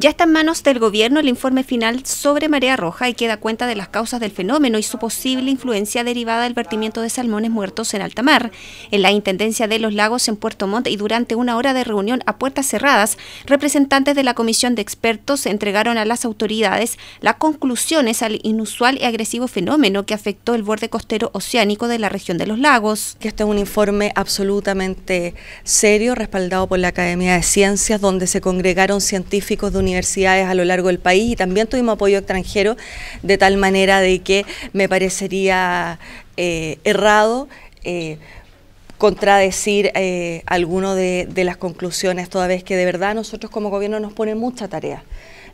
Ya está en manos del gobierno el informe final sobre marea roja y que da cuenta de las causas del fenómeno y su posible influencia derivada del vertimiento de salmones muertos en alta mar. En la Intendencia de los Lagos en Puerto Montt y durante una hora de reunión a puertas cerradas, representantes de la comisión de expertos entregaron a las autoridades las conclusiones al inusual y agresivo fenómeno que afectó el borde costero oceánico de la región de los lagos. Este es un informe absolutamente serio, respaldado por la Academia de Ciencias, donde se congregaron científicos de universidades a lo largo del país y también tuvimos apoyo extranjero, de tal manera de que me parecería eh, errado eh, contradecir eh, de, de las conclusiones, toda vez que de verdad nosotros como gobierno nos ponen mucha tarea.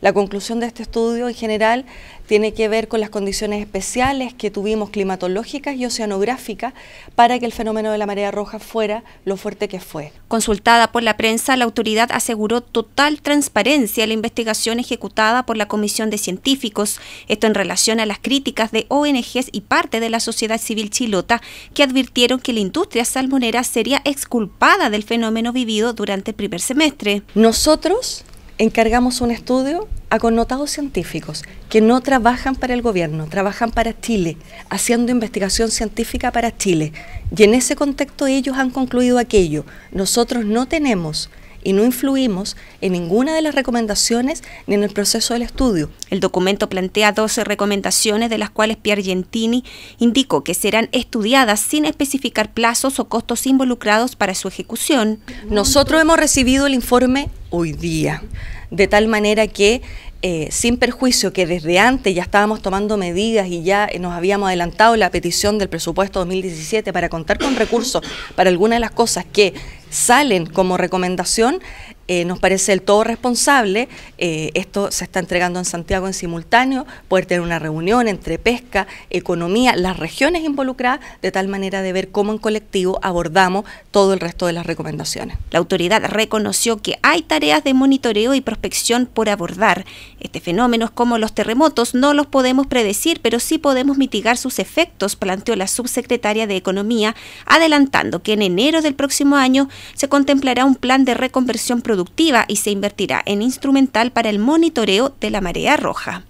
La conclusión de este estudio en general tiene que ver con las condiciones especiales que tuvimos climatológicas y oceanográficas para que el fenómeno de la marea roja fuera lo fuerte que fue. Consultada por la prensa, la autoridad aseguró total transparencia la investigación ejecutada por la Comisión de Científicos, esto en relación a las críticas de ONGs y parte de la sociedad civil chilota que advirtieron que la industria salmonera sería exculpada del fenómeno vivido durante el primer semestre. Nosotros encargamos un estudio a connotados científicos que no trabajan para el gobierno, trabajan para Chile, haciendo investigación científica para Chile. Y en ese contexto ellos han concluido aquello. Nosotros no tenemos y no influimos en ninguna de las recomendaciones ni en el proceso del estudio. El documento plantea 12 recomendaciones de las cuales Gentini indicó que serán estudiadas sin especificar plazos o costos involucrados para su ejecución. Nosotros hemos recibido el informe hoy día, de tal manera que eh, sin perjuicio que desde antes ya estábamos tomando medidas y ya eh, nos habíamos adelantado la petición del presupuesto 2017 para contar con recursos para algunas de las cosas que salen como recomendación, eh, nos parece el todo responsable, eh, esto se está entregando en Santiago en simultáneo, poder tener una reunión entre pesca, economía, las regiones involucradas, de tal manera de ver cómo en colectivo abordamos todo el resto de las recomendaciones. La autoridad reconoció que hay tareas de monitoreo y prospección por abordar. Este fenómeno como los terremotos, no los podemos predecir, pero sí podemos mitigar sus efectos, planteó la subsecretaria de Economía, adelantando que en enero del próximo año se contemplará un plan de reconversión productiva productiva y se invertirá en instrumental para el monitoreo de la marea roja.